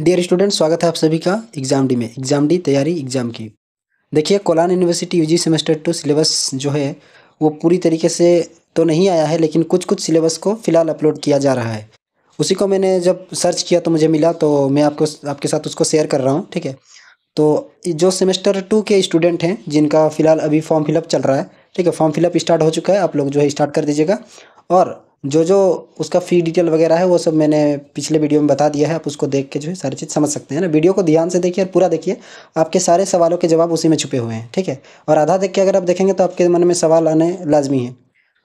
dear student स्वागत है आप सभी का एग्जाम डी में एग्जाम डी तैयारी एग्जाम की देखिए Kolhan university UG semester two syllabus जो है वो पूरी तरीके से तो नहीं आया है लेकिन कुछ कुछ सिलेबस को फ़िलहाल अपलोड किया जा रहा है उसी को मैंने जब सर्च किया तो मुझे मिला तो मैं आपको आपके साथ उसको शेयर कर रहा हूँ ठीक है तो जो सेमेस्टर टू के स्टूडेंट हैं जिनका फ़िलहाल अभी फॉर्म फिलअप चल रहा है ठीक है फॉर्म फिलअप स्टार्ट हो चुका है आप लोग जो है स्टार्ट कर दीजिएगा और जो जो उसका फ़ी डिटेल वगैरह है वो सब मैंने पिछले वीडियो में बता दिया है आप उसको देख के जो है सारी चीज़ समझ सकते हैं ना वीडियो को ध्यान से देखिए और पूरा देखिए आपके सारे सवालों के जवाब उसी में छुपे हुए हैं ठीक है और आधा देख के अगर आप देखेंगे तो आपके मन में सवाल आने लाजमी है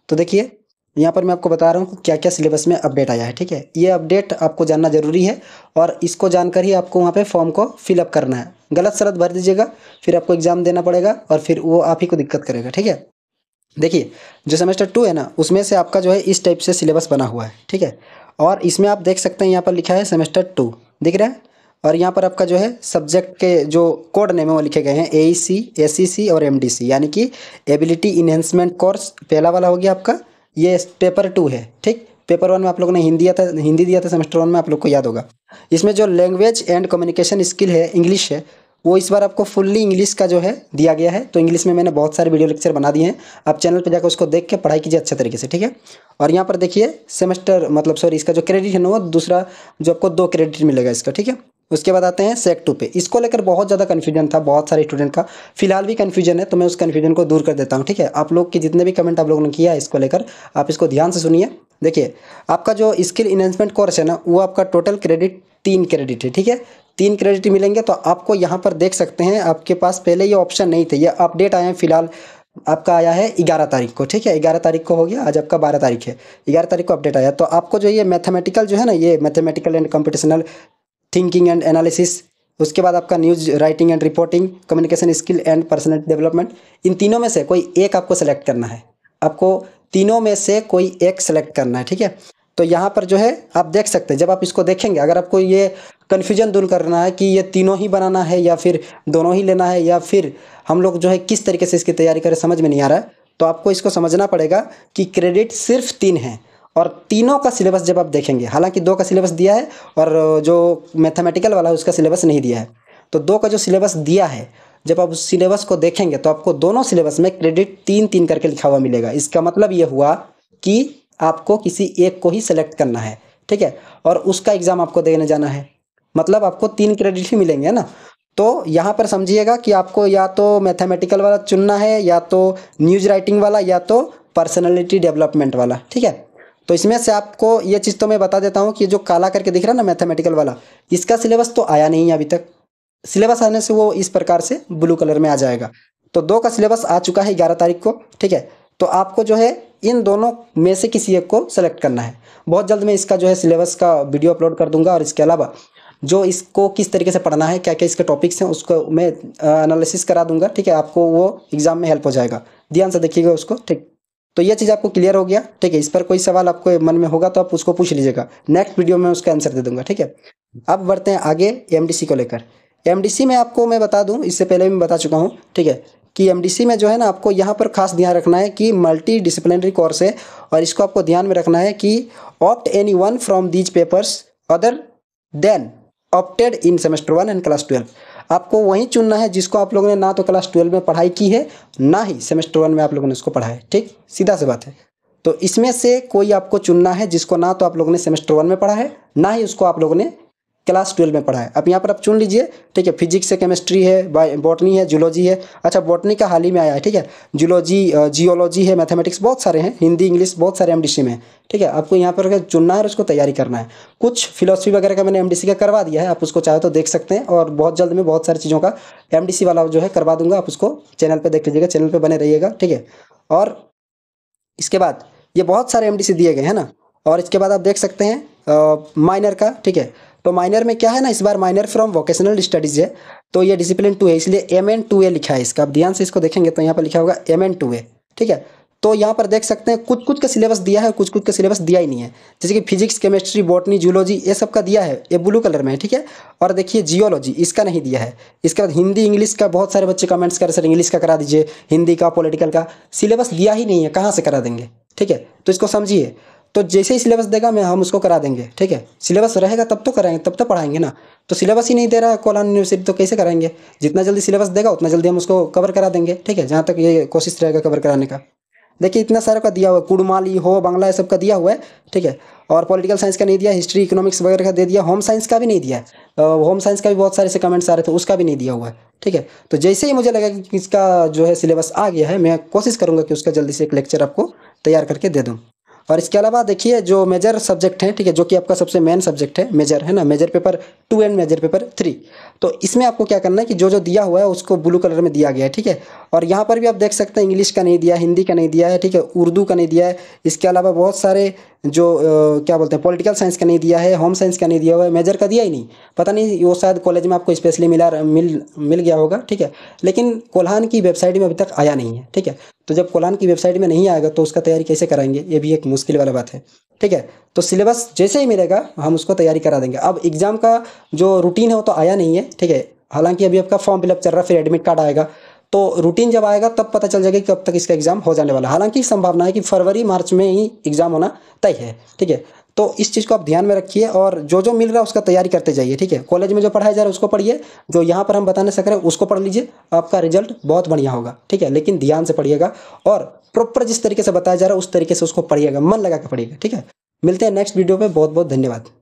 तो देखिए यहाँ पर मैं आपको बता रहा हूँ क्या क्या सिलेबस में अपडेट आया है ठीक है ये अपडेट आपको जानना ज़रूरी है और इसको जानकर ही आपको वहाँ पर फॉर्म को फिलअप करना है गलत शरत भर दीजिएगा फिर आपको एग्ज़ाम देना पड़ेगा और फिर वो आप ही को दिक्कत करेगा ठीक है देखिए जो सेमेस्टर टू है ना उसमें से आपका जो है इस टाइप से सिलेबस बना हुआ है ठीक है और इसमें आप देख सकते हैं यहाँ पर लिखा है सेमेस्टर टू दिख रहा है और यहाँ पर आपका जो है सब्जेक्ट के जो कोड नेम है वो लिखे गए हैं ए सी ए सी सी और एम डी सी यानी कि एबिलिटी इन्हेंसमेंट कोर्स पहला वाला हो गया आपका ये पेपर टू है ठीक पेपर वन में आप लोगों ने हिंदी था हिंदी दिया था सेमेस्टर वन में आप लोग को याद होगा इसमें जो लैंग्वेज एंड कम्युनिकेशन स्किल है इंग्लिश है वो इस बार आपको फुल्ली इंग्लिश का जो है दिया गया है तो इंग्लिश में मैंने बहुत सारे वीडियो लेक्चर बना दिए हैं आप चैनल पर जाकर उसको देख के पढ़ाई कीजिए अच्छे तरीके से ठीक है और यहाँ पर देखिए सेमेस्टर मतलब सॉरी इसका जो क्रेडिट है ना वो दूसरा जो आपको दो क्रेडिट मिलेगा इसका ठीक है उसके बाद आते हैं सेक टू पे इसको लेकर बहुत ज़्यादा कन्फ्यूजन था बहुत सारे स्टूडेंट का फिलहाल भी कन्फ्यूजन है तो मैं उस कन्फ्यूजन को दूर कर देता हूँ ठीक है आप लोग के जितने भी कमेंट आप लोगों ने किया है इसको लेकर आप इसको ध्यान से सुनिए देखिए आपका जो स्किल इन्हेंसमेंट कोर्स है ना वो आपका टोटल क्रेडिट तीन क्रेडिट है ठीक है तीन क्रेडिट मिलेंगे तो आपको यहाँ पर देख सकते हैं आपके पास पहले ये ऑप्शन नहीं थे ये अपडेट आए हैं फिलहाल आपका आया है ग्यारह तारीख को ठीक है ग्यारह तारीख को हो गया आज आपका बारह तारीख है ग्यारह तारीख को अपडेट आया तो आपको जो ये मैथमेटिकल जो है ना ये mathematical and computational thinking and analysis उसके बाद आपका news writing and reporting communication skill and personal development इन तीनों में से कोई एक आपको सेलेक्ट करना है आपको तीनों में से कोई एक सेलेक्ट करना है ठीक है तो यहाँ पर जो है आप देख सकते हैं जब आप इसको देखेंगे अगर आपको ये कन्फ्यूजन दूर करना है कि ये तीनों ही बनाना है या फिर दोनों ही लेना है या फिर हम लोग जो है किस तरीके से इसकी तैयारी करें समझ में नहीं आ रहा है तो आपको इसको समझना पड़ेगा कि क्रेडिट सिर्फ तीन है और तीनों का सिलेबस जब आप देखेंगे हालांकि दो का सिलेबस दिया है और जो मैथमेटिकल वाला है उसका सिलेबस नहीं दिया है तो दो का जो सिलेबस दिया है जब आप उस सिलेबस को देखेंगे तो आपको दोनों सिलेबस में क्रेडिट तीन तीन करके लिखा हुआ मिलेगा इसका मतलब ये हुआ कि आपको किसी एक को ही सेलेक्ट करना है ठीक है और उसका एग्ज़ाम आपको देने जाना है मतलब आपको तीन क्रेडिट ही मिलेंगे है ना तो यहाँ पर समझिएगा कि आपको या तो मैथमेटिकल वाला चुनना है या तो न्यूज राइटिंग वाला या तो पर्सनैलिटी डेवलपमेंट वाला ठीक है तो इसमें से आपको ये चीज़ तो मैं बता देता हूँ कि जो काला करके दिख रहा है ना मैथमेटिकल वाला इसका सिलेबस तो आया नहीं है अभी तक सिलेबस आने से वो इस प्रकार से ब्लू कलर में आ जाएगा तो दो का सिलेबस आ चुका है ग्यारह तारीख को ठीक है तो आपको जो है इन दोनों में से किसी एक को सेलेक्ट करना है बहुत जल्द मैं इसका जो है सिलेबस का वीडियो अपलोड कर दूंगा और इसके अलावा जो इसको किस तरीके से पढ़ना है क्या क्या इसके टॉपिक्स हैं उसको मैं एनालिसिस करा दूंगा ठीक है आपको वो एग्ज़ाम में हेल्प हो जाएगा ध्यान से देखिएगा उसको ठीक तो ये चीज़ आपको क्लियर हो गया ठीक है इस पर कोई सवाल आपको मन में होगा तो आप उसको पूछ लीजिएगा नेक्स्ट वीडियो में उसका आंसर दे दूंगा ठीक है अब बढ़ते हैं आगे एम को लेकर एम में आपको मैं बता दूँ इससे पहले भी मैं बता चुका हूँ ठीक है कि एम में जो है ना आपको यहाँ पर खास ध्यान रखना है कि मल्टी डिसिप्लिनरी कोर्स है और इसको आपको ध्यान में रखना है कि opt any one from these papers other than opted in semester one and class twelve आपको वही चुनना है जिसको आप लोगों ने ना तो क्लास ट्वेल्व में पढ़ाई की है ना ही सेमेस्टर वन में आप लोगों ने उसको पढ़ा है ठीक सीधा सी बात है तो इसमें से कोई आपको चुनना है जिसको ना तो आप लोगों ने सेमेस्टर वन में पढ़ा है ना ही उसको आप लोगों ने क्लास ट्वेल्व में पढ़ा है अब यहाँ पर आप चुन लीजिए ठीक है फिजिक्स है केमिस्ट्री है बॉटनी है जूलॉजी है अच्छा बॉटनी का हाल ही में आया है ठीक है जूलॉजी जियोलॉजी है मैथमेटिक्स बहुत सारे हैं हिंदी इंग्लिश बहुत सारे एम में ठीक है आपको यहाँ पर चुनना है और उसको तैयारी करना है कुछ फिलोसफी वगैरह का मैंने एम का करवा दिया है आप उसको चाहे तो देख सकते हैं और बहुत जल्द मैं बहुत सारी चीज़ों का एम वाला जो है करवा दूंगा आप उसको चैनल पर देख लीजिएगा चैनल पर बने रहिएगा ठीक है और इसके बाद ये बहुत सारे एम दिए गए हैं ना और इसके बाद आप देख सकते हैं माइनर का ठीक है तो माइनर में क्या है ना इस बार माइनर फ्रॉम वोकेशनल स्टडीज है तो ये डिसिप्लिन टू है इसलिए एम एन टू ए लिखा है इसका अब ध्यान से इसको देखेंगे तो यहाँ पर लिखा होगा एम एन टू ए ठीक है तो यहाँ पर देख सकते हैं कुछ कुछ का सिलेबस दिया है कुछ कुछ का सिलेबस दिया ही नहीं है जैसे कि फिजिक्स केमिस्ट्री बॉटनी जूलॉजी ये सब का दिया है ये ब्लू कलर में है ठीक है और देखिए जियोलॉजी इसका नहीं दिया है इसके बाद हिंदी इंग्लिश का बहुत सारे बच्चे कमेंट्स कर सर इंग्लिश का करा दीजिए हिंदी का पोलिटिकल का सिलेबस दिया ही नहीं है कहाँ से करा देंगे ठीक है तो इसको समझिए तो जैसे ही सिलेबस देगा मैं हम उसको करा देंगे ठीक है सिलेबस रहेगा तब तो कराएंगे तब तो पढ़ाएंगे ना तो सिलेबस ही नहीं दे रहा है कोलान यूनिवर्सिटी तो कैसे कराएंगे जितना जल्दी सिलेबस देगा उतना जल्दी हम उसको कवर करा देंगे ठीक है जहाँ तक ये कोशिश रहेगा कवर कराने का देखिए इतना सारा का दिया हुआ है कुड़माली हो बांग्ला सब का दिया हुआ है ठीक है और पॉलिटिकल साइंस का नहीं दिया हिस्ट्री इकोनॉमिक्स वगैरह का दे दिया होम साइंस का भी नहीं दिया होम साइंस का भी बहुत सारे से कमेंट्स आ रहे थे उसका भी नहीं दिया हुआ है ठीक है तो जैसे ही मुझे लगा कि इसका जो है सिलेबस आ गया है मैं कोशिश करूँगा कि उसका जल्दी से एक लेक्चर आपको तैयार करके दे दूँ और इसके अलावा देखिए जो मेजर सब्जेक्ट है ठीक है जो कि आपका सबसे मेन सब्जेक्ट है मेजर है ना major paper two and major paper three तो इसमें आपको क्या करना है कि जो जो दिया हुआ है उसको ब्लू कलर में दिया गया है ठीक है और यहाँ पर भी आप देख सकते हैं इंग्लिश का नहीं दिया हिंदी का नहीं दिया है ठीक है उर्दू का नहीं दिया है इसके अलावा बहुत सारे जो आ, क्या बोलते हैं पॉलिटिकल साइंस का नहीं दिया है होम साइंस का नहीं दिया हुआ है मेजर का दिया ही नहीं पता नहीं वो शायद कॉलेज में आपको स्पेशली मिला मिल मिल गया होगा ठीक है लेकिन कोल्हान की वेबसाइट में अभी तक आया नहीं है ठीक है तो जब कोलान की वेबसाइट में नहीं आएगा तो उसका तैयारी कैसे कराएंगे ये भी एक मुश्किल वाला बात है ठीक है तो सिलेबस जैसे ही मिलेगा हम उसको तैयारी करा देंगे अब एग्ज़ाम का जो रूटीन है वो तो आया नहीं है ठीक है हालांकि अभी आपका फॉर्म फिलअप चल रहा है फिर एडमिट कार्ड आएगा तो रूटीन जब आएगा तब पता चल जाएगा कि कब तक इसका एग्ज़ाम हो जाने वाला हालांकि संभावना है कि फरवरी मार्च में ही एग्ज़ाम होना तय है ठीक है तो इस चीज़ को आप ध्यान में रखिए और जो जो मिल रहा है उसका तैयारी करते जाइए ठीक है कॉलेज में जो पढ़ाया जा रहा है उसको पढ़िए जो यहाँ पर हम बताने सक रहे हैं उसको पढ़ लीजिए आपका रिजल्ट बहुत बढ़िया होगा ठीक है लेकिन ध्यान से पढ़िएगा और प्रॉपर जिस तरीके से बताया जा रहा है उस तरीके से उसको पढ़िएगा मन लगा के पढ़िएगा ठीक है मिलते हैं नेक्स्ट वीडियो में बहुत बहुत धन्यवाद